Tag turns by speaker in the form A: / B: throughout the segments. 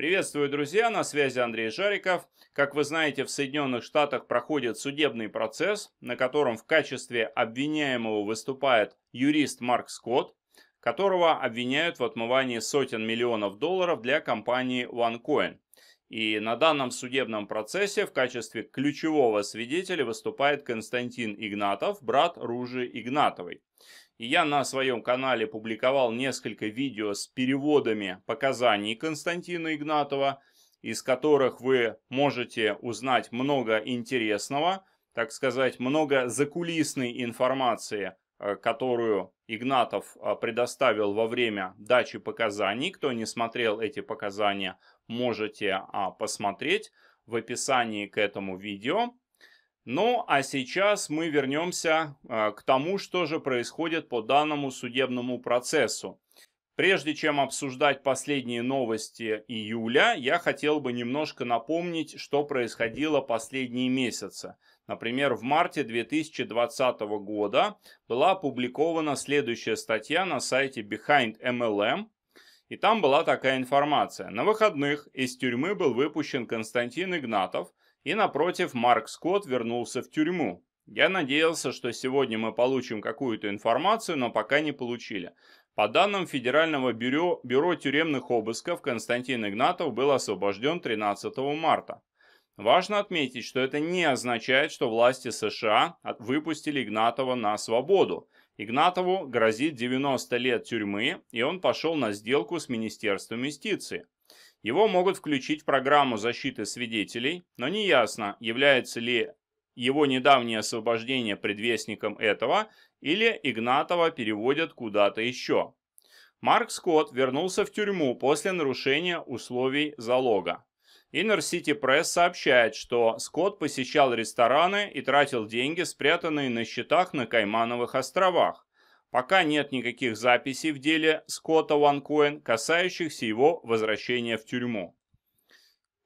A: Приветствую, друзья, на связи Андрей Жариков. Как вы знаете, в Соединенных Штатах проходит судебный процесс, на котором в качестве обвиняемого выступает юрист Марк Скотт, которого обвиняют в отмывании сотен миллионов долларов для компании OneCoin. И на данном судебном процессе в качестве ключевого свидетеля выступает Константин Игнатов, брат Ружи Игнатовой я на своем канале публиковал несколько видео с переводами показаний Константина Игнатова, из которых вы можете узнать много интересного, так сказать, много закулисной информации, э, которую Игнатов э, предоставил во время дачи показаний. Кто не смотрел эти показания, можете а, посмотреть в описании к этому видео. Ну а сейчас мы вернемся а, к тому, что же происходит по данному судебному процессу. Прежде чем обсуждать последние новости июля, я хотел бы немножко напомнить, что происходило последние месяцы. Например, в марте 2020 года была опубликована следующая статья на сайте Behind MLM, и там была такая информация. На выходных из тюрьмы был выпущен Константин Игнатов – и напротив, Марк Скотт вернулся в тюрьму. Я надеялся, что сегодня мы получим какую-то информацию, но пока не получили. По данным Федерального бюро, бюро тюремных обысков, Константин Игнатов был освобожден 13 марта. Важно отметить, что это не означает, что власти США выпустили Игнатова на свободу. Игнатову грозит 90 лет тюрьмы, и он пошел на сделку с Министерством юстиции. Его могут включить в программу защиты свидетелей, но неясно, является ли его недавнее освобождение предвестником этого или Игнатова переводят куда-то еще. Марк Скотт вернулся в тюрьму после нарушения условий залога. Inner City Press сообщает, что Скотт посещал рестораны и тратил деньги, спрятанные на счетах на Каймановых островах. Пока нет никаких записей в деле Скотта Ванкоин, касающихся его возвращения в тюрьму.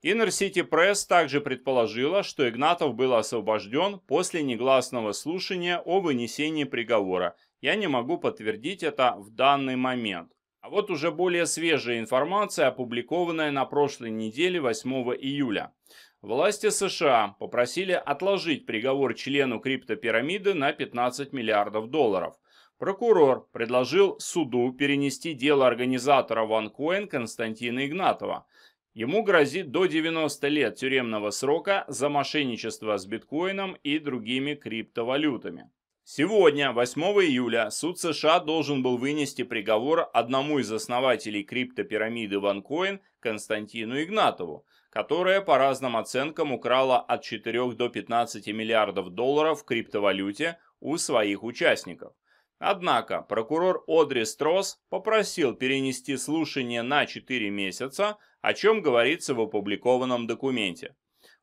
A: Inner City Press также предположила, что Игнатов был освобожден после негласного слушания о вынесении приговора. Я не могу подтвердить это в данный момент. А вот уже более свежая информация, опубликованная на прошлой неделе 8 июля. Власти США попросили отложить приговор члену криптопирамиды на 15 миллиардов долларов. Прокурор предложил суду перенести дело организатора OneCoin Константина Игнатова. Ему грозит до 90 лет тюремного срока за мошенничество с биткоином и другими криптовалютами. Сегодня, 8 июля, суд США должен был вынести приговор одному из основателей криптопирамиды OneCoin Константину Игнатову, которая по разным оценкам украла от 4 до 15 миллиардов долларов в криптовалюте у своих участников. Однако прокурор Одри Строс попросил перенести слушание на 4 месяца, о чем говорится в опубликованном документе.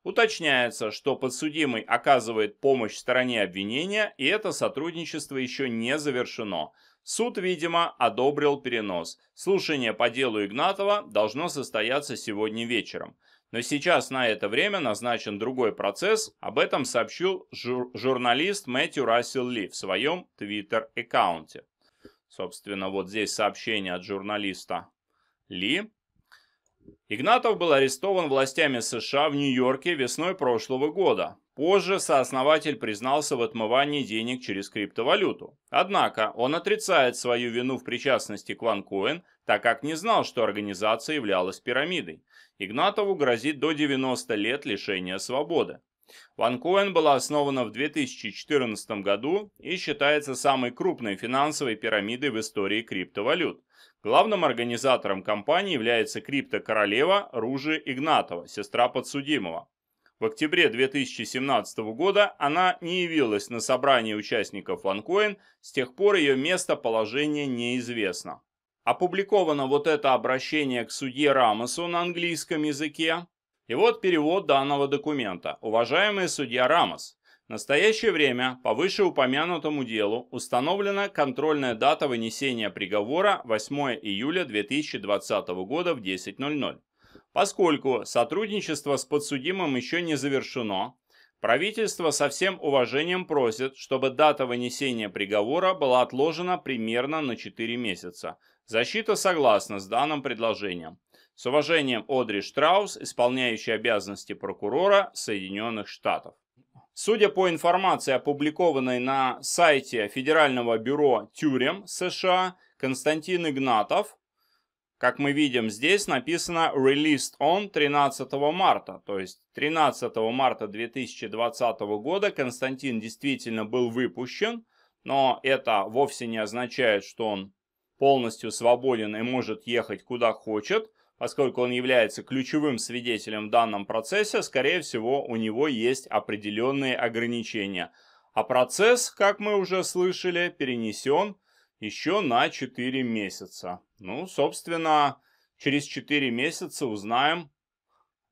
A: Уточняется, что подсудимый оказывает помощь стороне обвинения, и это сотрудничество еще не завершено. Суд, видимо, одобрил перенос. Слушание по делу Игнатова должно состояться сегодня вечером. Но сейчас на это время назначен другой процесс, об этом сообщил жур журналист Мэтью Рассел Ли в своем твиттер-аккаунте. Собственно, вот здесь сообщение от журналиста Ли. Игнатов был арестован властями США в Нью-Йорке весной прошлого года. Позже сооснователь признался в отмывании денег через криптовалюту. Однако он отрицает свою вину в причастности к OneCoin, так как не знал, что организация являлась пирамидой. Игнатову грозит до 90 лет лишения свободы. OneCoin была основана в 2014 году и считается самой крупной финансовой пирамидой в истории криптовалют. Главным организатором кампании является Королева Ружи Игнатова, сестра подсудимого. В октябре 2017 года она не явилась на собрание участников OneCoin, с тех пор ее местоположение неизвестно. Опубликовано вот это обращение к судье Рамосу на английском языке. И вот перевод данного документа. Уважаемый судья Рамос, в настоящее время по вышеупомянутому делу установлена контрольная дата вынесения приговора 8 июля 2020 года в 10.00. Поскольку сотрудничество с подсудимым еще не завершено, правительство со всем уважением просит, чтобы дата вынесения приговора была отложена примерно на 4 месяца. Защита согласна с данным предложением. С уважением Одри Штраус, исполняющий обязанности прокурора Соединенных Штатов. Судя по информации, опубликованной на сайте Федерального бюро тюрем США, Константин Игнатов, как мы видим здесь, написано «Released on 13 марта». То есть 13 марта 2020 года Константин действительно был выпущен, но это вовсе не означает, что он полностью свободен и может ехать куда хочет – поскольку он является ключевым свидетелем в данном процессе, скорее всего, у него есть определенные ограничения. А процесс, как мы уже слышали, перенесен еще на 4 месяца. Ну, собственно, через 4 месяца узнаем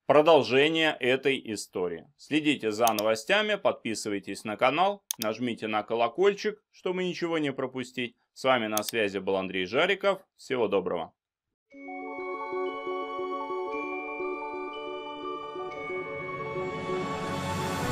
A: продолжение этой истории. Следите за новостями, подписывайтесь на канал, нажмите на колокольчик, чтобы ничего не пропустить. С вами на связи был Андрей Жариков. Всего доброго. Thank you.